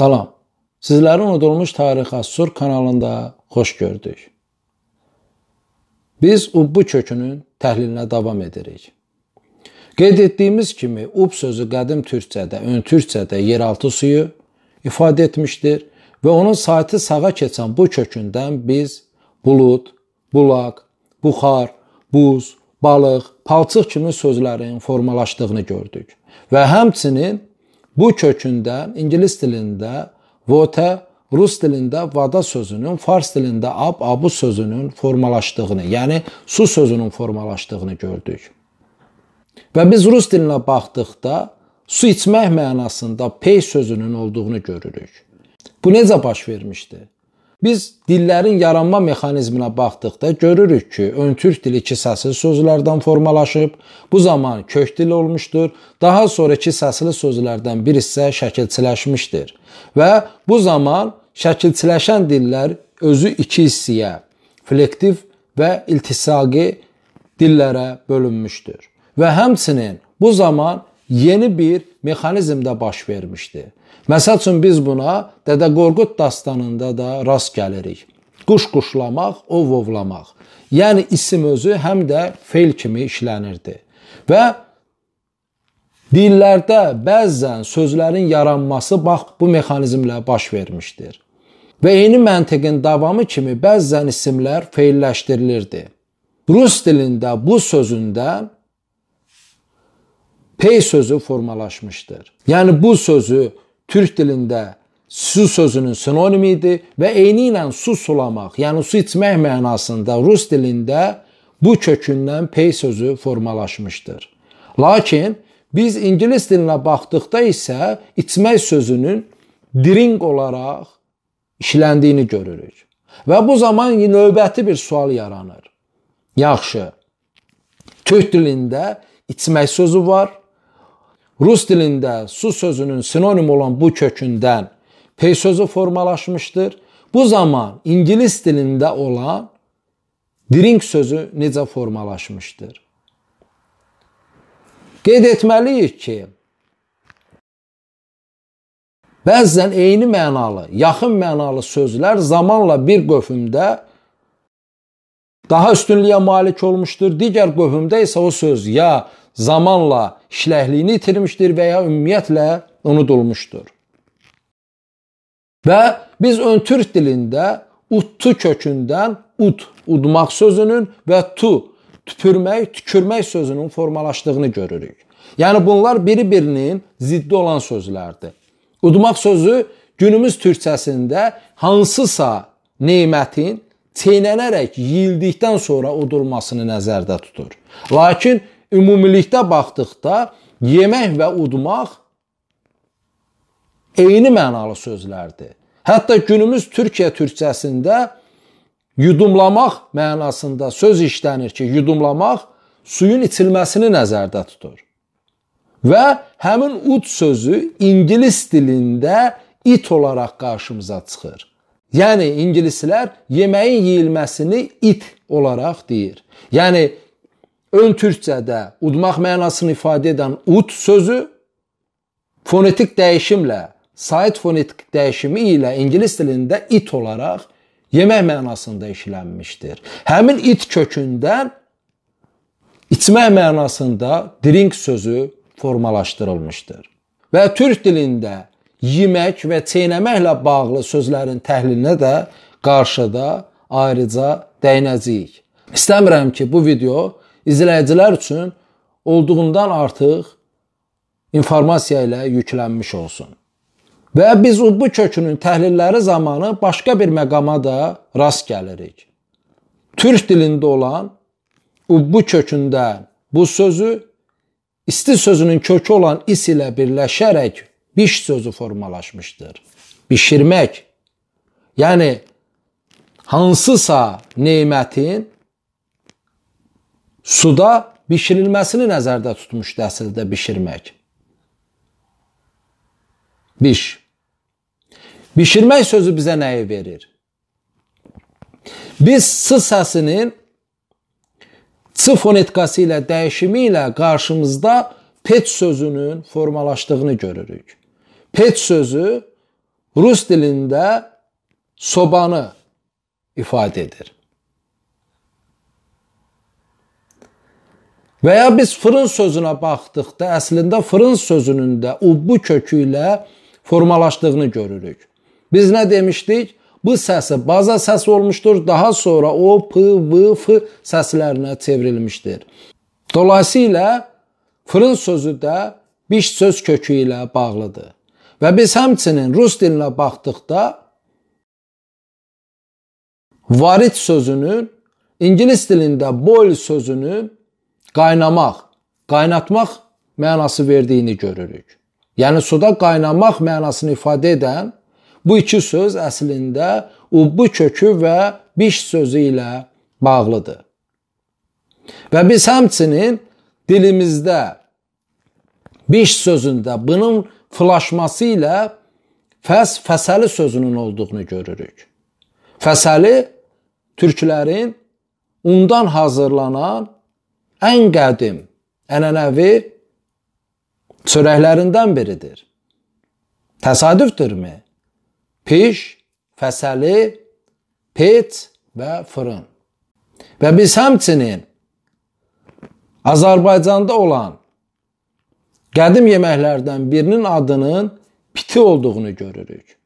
Salam. Sizləri unudulmuş tarixə Sur kanalında xoş gördük. Biz Ubbu kökünün təhlilinə davam edirik. Qeyd etdiyimiz kimi Ub sözü qədim türkçədə, ön türkçədə yeraltı suyu ifadə etmişdir və onun saatı sağa keçən bu kökündən biz bulud, bulaq, buxar, buz, balıq, palçıq kimi sözlərin formalaşdığını gördük. Və həmçinin bu kökündə ingilis dilində vote, rus dilində vada sözünün, fars dilində ab, abu sözünün formalaşdığını, yəni su sözünün formalaşdığını gördük. Və biz rus dilinə baxdıqda su içmək mənasında pey sözünün olduğunu görürük. Bu necə baş vermişdi? Biz dillərin yaranma mexanizminə baxdıqda görürük ki, ön türk dili kisəsi sözlərdən formalaşıb, bu zaman kök dil olmuşdur. Daha sonra kisəsli sözlərdən bir hissə şəkilçiləşmişdir və bu zaman şəkilçiləşən dillər özü iki hissəyə, flektiv və iltisaqi dillərə bölünmüşdür. Və həmçinin bu zaman yeni bir mexanizm də baş vermişdi. Məsəl üçün biz buna Dədə Qorqud dastanında da rast gəlirik. Quş quşlamaq, ov ovlamaq. Yəni isim özü həm də feil kimi işlənirdi. Və dillərdə bəzən sözlərin yaranması bax bu mexanizmlə baş vermişdir. Və eyni məntiqin davamı kimi bəzən isimlər feilləşdirilirdi. Rus dilində bu sözündə pey sözü formalaşmışdır. Yəni bu sözü Türk dilində su sözünün sinonimi idi və eyni ilə su sulamaq, yəni su içmək mənasında rus dilində bu kökündən pey sözü formalaşmışdır. Lakin biz ingilis dilinə baxdıqda isə içmək sözünün drink olaraq işləndiyini görürük. Və bu zaman növbəti bir sual yaranır. Yaxşı. Türk dilində içmək sözü var Rus dilində su sözünün sinonim olan bu kökündən pey sözü formalaşmışdır. Bu zaman ingilis dilində olan drink sözü necə formalaşmışdır? Qeyd etməliyik ki, bəzən eyni mənalı, yaxın mənalı sözlər zamanla bir qövümdə daha üstünlüyə malik olmuşdur. Digər qövümdə isə o söz ya zamanla işləkliyini itirmişdir və ya ümumiyyətlə unudulmuşdur. Və biz ön türk dilində uttu kökündən ut, udmaq sözünün və tu, tüpürmək, tükürmək sözünün formalaşdığını görürük. Yəni bunlar bir-birinin ziddi olan sözlərdir. Udmaq sözü günümüz türkçəsində hansısa nemətin çeynənərək yeyildikdən sonra udulmasını nəzərdə tutur. Lakin ümumilikdə baxdıqda yemək və udmaq eyni mənalı sözlərdir. Hətta günümüz Türkiyə türkçəsində yudumlamaq mənasında söz işlənir ki, yudumlamaq suyun içilməsini nəzərdə tutur. Və həmin ud sözü ingilis dilində it olaraq qarşımıza çıxır. Yəni ingilislər yeməyin yeyilməsini it olaraq deyir. Yəni ön türkçədə udmaq mənasını ifadə edən ud sözü fonetik dəyişimlə, sayt fonetik dəyişimi ilə ingilis dilində it olaraq yemək mənasında işlənmişdir. Həmin it kökündən içmək mənasında drink sözü formalaşdırılmışdır. Və türk dilində yemək və çeynəməklə bağlı sözlərin təhlilinə də qarşıda ayrıca dəyinəcəyik. İstəmirəm ki, bu video izləyicilər üçün olduğundan artıq informasiya ilə yüklənmiş olsun. Və biz bu kökünün təhlilləri zamanı başqa bir məqama da rast gəlirik. Türk dilində olan ubbu kökündən bu sözü isti sözünün kökü olan is ilə birləşərək biş sözü formalaşmışdır. Bişirmək. Yəni hansısa nemətin Suda bişirilməsini nəzərdə tutmuşdu əslində bişirmək. Biş. Bişirmək sözü bizə nəyi verir? Biz s səsinin c fonetikası ilə dəyişimi ilə qarşımızda pet sözünün formalaşdığını görürük. Pet sözü rus dilində sobanı ifadə edir. Və ya biz fırın sözünə baxdıqda əslində fırın sözünün də ubbu kökü ilə formalaşdığını görürük. Biz nə demişdik? B səsi baza səsi olmuşdur, daha sonra o, p, v, f səslərinə çevrilmişdir. Dolayısıyla fırın sözü də biş söz kökü ilə bağlıdır. Və biz həmçinin rus dilinə baxdıqda varit sözünün, ingilis dilində boil sözünün qaynamaq, qaynatmaq mənası verdiyini görürük. Yəni suda qaynamaq mənasını ifadə edən bu iki söz əslində ubbu kökü və biş sözü ilə bağlıdır. Və biz həmçinin dilimizdə biş sözündə bunun flaşması ilə fəs fəsəli sözünün olduğunu görürük. Fəsəli türklərin undan hazırlanan ən qədim, ənənəvi çörəklərindən biridir. Təsadüfdürmü? Piş, fəsəli, pet və fırın. Və biz həmçinin Azərbaycanda olan qədim yeməklərdən birinin adının piti olduğunu görürük.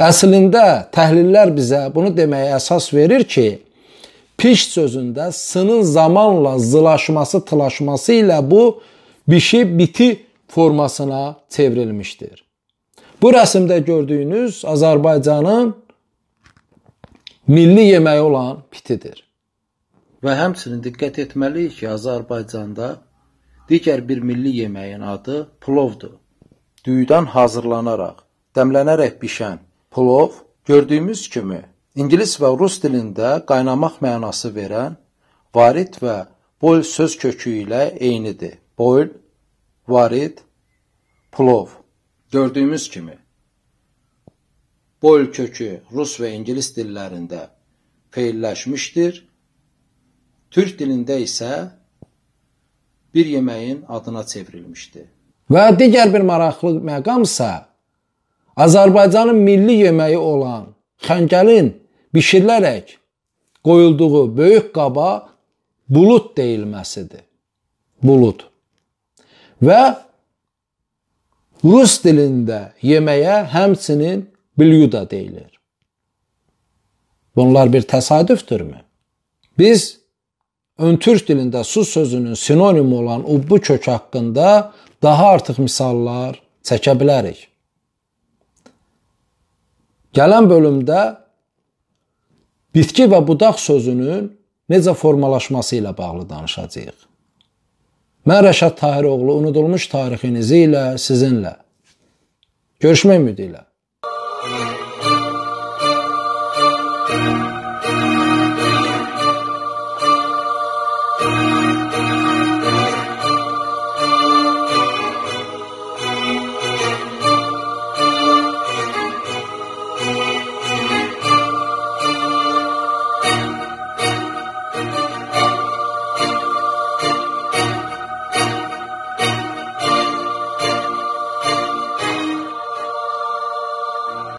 Əslində təhlillər bizə bunu deməyə əsas verir ki, piş sözündə s-nın zamanla zılaşması, tılaşması ilə bu bişib biti formasına çevrilmişdir. Bu rəsmdə gördüyünüz Azərbaycanın milli yeməyi olan pitidir. Və həmçinin diqqət etməliyik ki, Azərbaycanda digər bir milli yeməyin adı plovdur. Düyüdən hazırlanaraq, dəmlənərək bişən plov gördüyümüz kimi İngilis və rus dilində qaynamaq mənası verən varid və boil söz kökü ilə eynidir. Boil, varid, plov. Gördüyümüz kimi boil kökü rus və ingilis dillərində feilləşmişdir. Türk dilində isə bir yeməyin adına çevrilmişdi. Və digər bir maraqlı məqamsa Azərbaycanın milli yeməyi olan xəngəlin bişirilərək qoyulduğu böyük qaba bulut deyilməsidir. Bulut. Və rus dilində yeməyə həmçinin bilyuda deyilir. Bunlar bir təsadüfdürmü? Biz ön türk dilində su sözünün sinonimi olan ubbu kök haqqında daha artıq misallar çəkə bilərik. Gələn bölümdə Bitki və budaq sözünün necə formalaşması ilə bağlı danışacağıq. Mən Rəşad Tahiroğlu unudulmuş tarixinizi ilə sizinlə görüşmək ümidi ilə. Thank you.